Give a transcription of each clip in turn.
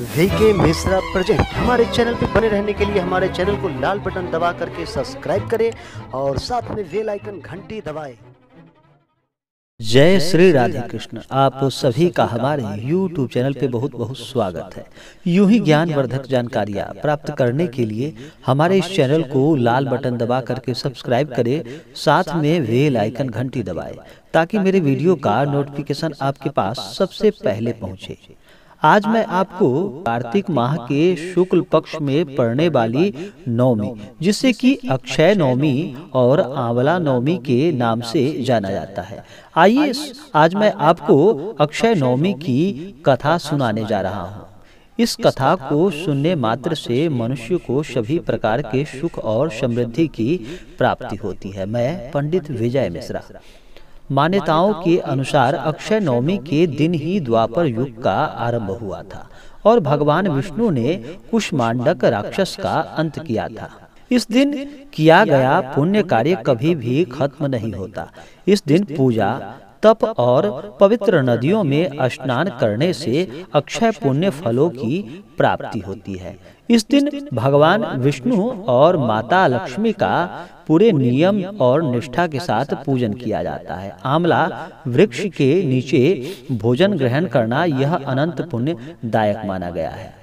VK Mishra present हमारे channel पर बने रहने के लिए हमारे चैनल को लाल बटन दबा करके सब्सक्राइब करें और साथ में वेल आइकन घंटी दबाएं जय श्री राधे कृष्ण आप सभी का हमारे YouTube चैनल पे बहुत बहुत स्वागत है यूं ही ज्ञान वर्धक जानकारियाँ प्राप्त करने के लिए हमारे इस चैनल को लाल बटन दबा करके सब्सक्राइब करें साथ में वेल आइकन घंटी दबाएं ताकि मेरे वीडियो का नोटिफिकेशन आपके पास सबसे पहले पहुंचे आज मैं आपको कार्तिक माह के शुक्ल पक्ष में पड़ने वाली नवमी जिसे कि अक्षय नवमी और आंवला नवमी के नाम से जाना जाता है आइए आज मैं आपको अक्षय नवमी की कथा सुनाने जा रहा हूँ इस कथा को सुनने मात्र से मनुष्य को सभी प्रकार के सुख और समृद्धि की प्राप्ति होती है मैं पंडित विजय मिश्रा मान्यताओं के अनुसार अक्षय नवमी के दिन ही द्वापर युग का आरंभ हुआ था और भगवान विष्णु ने कुष्मांडक राक्षस का अंत किया था इस दिन किया गया पुण्य कार्य कभी भी खत्म नहीं होता इस दिन पूजा तप और पवित्र नदियों में स्नान करने से अक्षय पुण्य फलों की प्राप्ति होती है इस दिन भगवान विष्णु और माता लक्ष्मी का पूरे नियम और निष्ठा के साथ पूजन किया जाता है आमला वृक्ष के नीचे भोजन ग्रहण करना यह अनंत पुण्य दायक माना गया है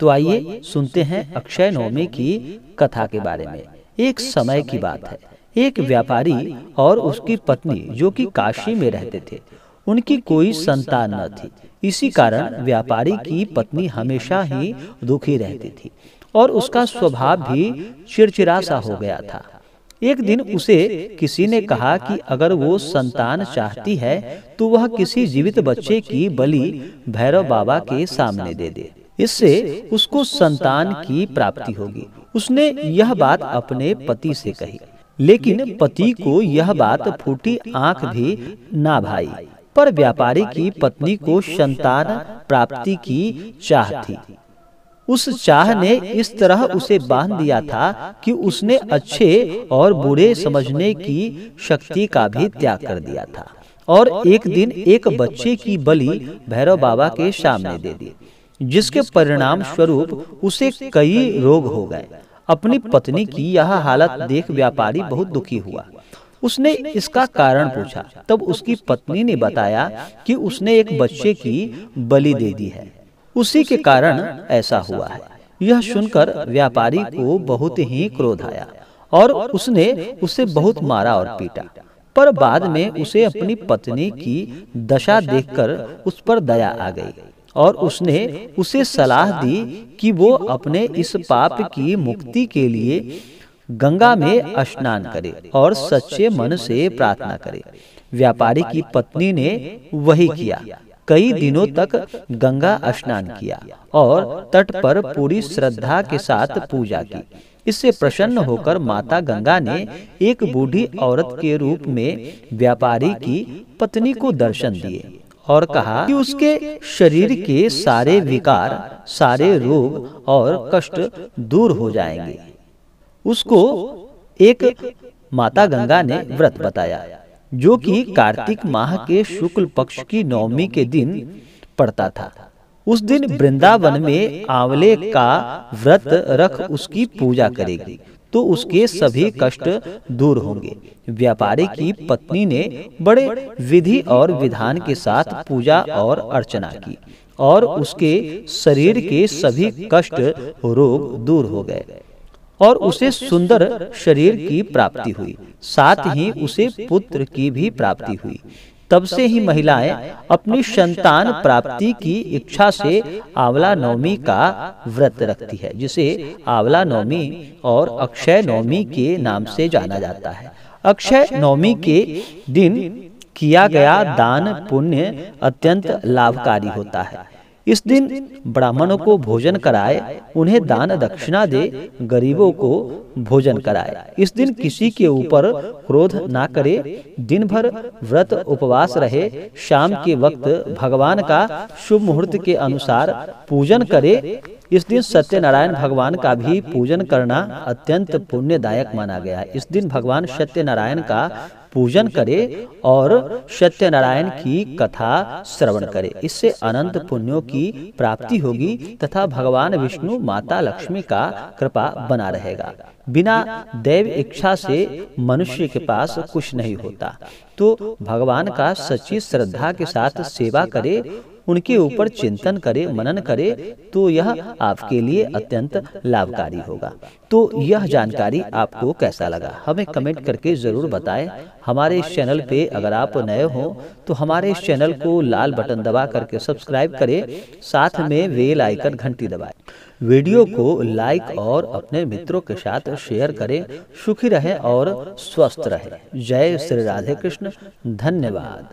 तो आइए सुनते हैं अक्षय नवमी की कथा के बारे में एक समय की बात है एक व्यापारी और उसकी पत्नी जो कि काशी में रहते थे उनकी कोई संतान न थी इसी कारण व्यापारी की पत्नी हमेशा ही दुखी रहती थी और उसका स्वभाव भी चिड़चिड़ा सा हो गया था एक दिन उसे किसी ने कहा कि अगर वो संतान चाहती है तो वह किसी जीवित बच्चे की बलि भैरव बाबा के सामने दे दे इससे उसको संतान की प्राप्ति होगी उसने यह बात अपने पति से कही लेकिन पति को यह बात फूटी आंख भी ना भाई पर व्यापारी की पत्नी को संतान प्राप्ति की चाह थी उस चाह ने इस तरह उसे बांध दिया था कि उसने अच्छे और बुरे समझने की शक्ति का भी त्याग कर दिया था और एक दिन एक बच्चे की बलि भैरव बाबा के सामने दे दी जिसके परिणाम स्वरूप उसे कई रोग हो गए अपनी पत्नी की यह हालत देख व्यापारी बहुत दुखी हुआ उसने इसका कारण पूछा तब उसकी पत्नी ने बताया कि उसने एक बच्चे की बलि दे दी है उसी के कारण ऐसा हुआ है यह सुनकर व्यापारी को बहुत ही क्रोध आया और उसने उसे बहुत मारा और पीटा पर बाद में उसे अपनी पत्नी की दशा देखकर उस पर दया आ गई और उसने उसे सलाह दी कि वो अपने इस पाप की मुक्ति के लिए गंगा में स्नान करे और सच्चे मन से प्रार्थना करे व्यापारी की पत्नी ने वही किया कई दिनों तक गंगा स्नान किया और तट पर पूरी श्रद्धा के साथ पूजा की इससे प्रसन्न होकर माता गंगा ने एक बूढ़ी औरत के रूप में व्यापारी की पत्नी को दर्शन दिए और कहा कि उसके शरीर के सारे विकार सारे रोग और कष्ट दूर हो जाएंगे उसको एक माता गंगा ने व्रत बताया जो कि कार्तिक माह के शुक्ल पक्ष की नवमी के दिन पड़ता था उस दिन वृंदावन में आंवले का व्रत रख उसकी पूजा करेगी तो उसके सभी कष्ट दूर होंगे व्यापारी की पत्नी ने बड़े विधि और विधान के साथ पूजा और अर्चना की और उसके शरीर के सभी कष्ट रोग दूर हो गए और उसे सुंदर शरीर की प्राप्ति हुई साथ ही उसे पुत्र की भी प्राप्ति हुई तब से ही महिलाएं अपनी संतान प्राप्ति की इच्छा से आंवला नवमी का व्रत रखती है जिसे आंवला नवमी और अक्षय नवमी के नाम से जाना जाता है अक्षय नवमी के दिन किया गया दान पुण्य अत्यंत लाभकारी होता है इस दिन ब्राह्मणों को भोजन कराए उन्हें दान दक्षिणा दे गरीबों को भोजन कराए इस दिन किसी के ऊपर क्रोध ना करे दिन भर व्रत उपवास रहे शाम के वक्त भगवान का शुभ मुहूर्त के अनुसार पूजन करे इस दिन सत्यनारायण भगवान का भी पूजन करना अत्यंत पुण्यदायक माना गया है इस दिन भगवान सत्यनारायण का पूजन करे और सत्यनारायण की कथा श्रवण करे इससे अनंत पुण्यों की प्राप्ति होगी तथा भगवान विष्णु माता लक्ष्मी का कृपा बना रहेगा बिना देव इच्छा से मनुष्य के पास कुछ नहीं होता तो भगवान का सच्ची श्रद्धा के साथ सेवा करे उनके ऊपर चिंतन करे मनन करे तो यह तो आपके लिए अत्यंत लाभकारी होगा तो, तो यह जानकारी आपको कैसा लगा हमें कमेंट करके ज़रूर बताएं हमारे चैनल पे अगर आप नए हो तो, तो हमारे चैनल को लाल बटन दबा करके सब्सक्राइब करें साथ में वेल आइकन घंटी दबाएं वीडियो को लाइक और अपने मित्रों के साथ शेयर करें सुखी रहें और स्वस्थ रहें जय श्री राधे कृष्ण धन्यवाद